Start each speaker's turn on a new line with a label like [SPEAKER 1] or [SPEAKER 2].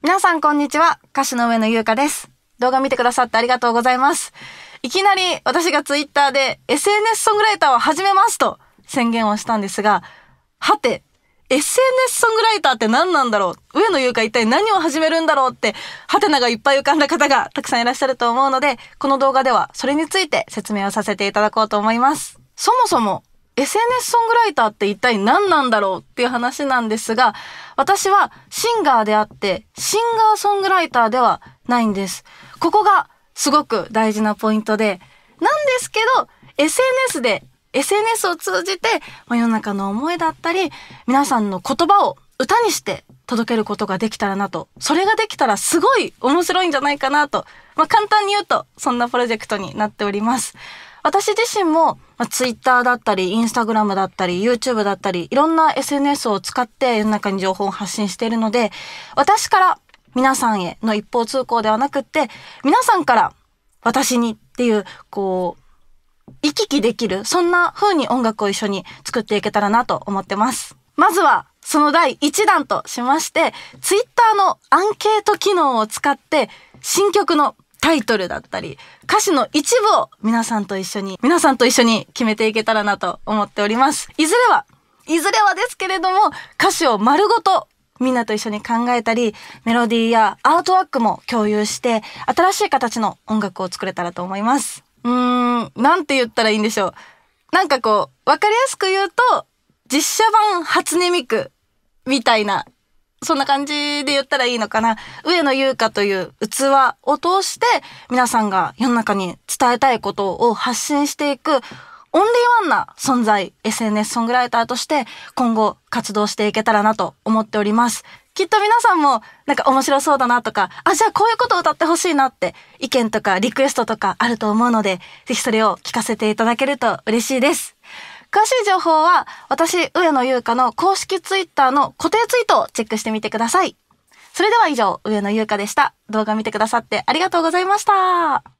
[SPEAKER 1] 皆さんこんにちは。歌手の上野優香です。動画見てくださってありがとうございます。いきなり私がツイッターで SNS ソングライターを始めますと宣言をしたんですが、はて、SNS ソングライターって何なんだろう上野優香一体何を始めるんだろうって、ハテナがいっぱい浮かんだ方がたくさんいらっしゃると思うので、この動画ではそれについて説明をさせていただこうと思います。そもそも SNS ソングライターって一体何なんだろうっていう話なんですが、私はシンガーであって、シンガーソングライターではないんです。ここがすごく大事なポイントで、なんですけど、SNS で、SNS を通じて、世の中の思いだったり、皆さんの言葉を歌にして届けることができたらなと。それができたらすごい面白いんじゃないかなと。まあ、簡単に言うと、そんなプロジェクトになっております。私自身も、まあ、ツイッターだったり、インスタグラムだったり、YouTube だったり、いろんな SNS を使って世の中に情報を発信しているので、私から皆さんへの一方通行ではなくって、皆さんから私にっていう、こう、行き来できる、そんな風に音楽を一緒に作っていけたらなと思ってます。まずは、その第1弾としまして、ツイッターのアンケート機能を使って、新曲のタイトルだったり、歌詞の一部を皆さんと一緒に、皆さんと一緒に決めていけたらなと思っております。いずれは、いずれはですけれども、歌詞を丸ごとみんなと一緒に考えたり、メロディーやアートワークも共有して、新しい形の音楽を作れたらと思います。うーん、なんて言ったらいいんでしょう。なんかこう、わかりやすく言うと、実写版初音ミクみたいなそんな感じで言ったらいいのかな。上野優香という器を通して皆さんが世の中に伝えたいことを発信していくオンリーワンな存在、SNS ソングライターとして今後活動していけたらなと思っております。きっと皆さんもなんか面白そうだなとか、あ、じゃあこういうことを歌ってほしいなって意見とかリクエストとかあると思うので、ぜひそれを聞かせていただけると嬉しいです。詳しい情報は、私、上野優香の公式ツイッターの固定ツイートをチェックしてみてください。それでは以上、上野優香でした。動画見てくださってありがとうございました。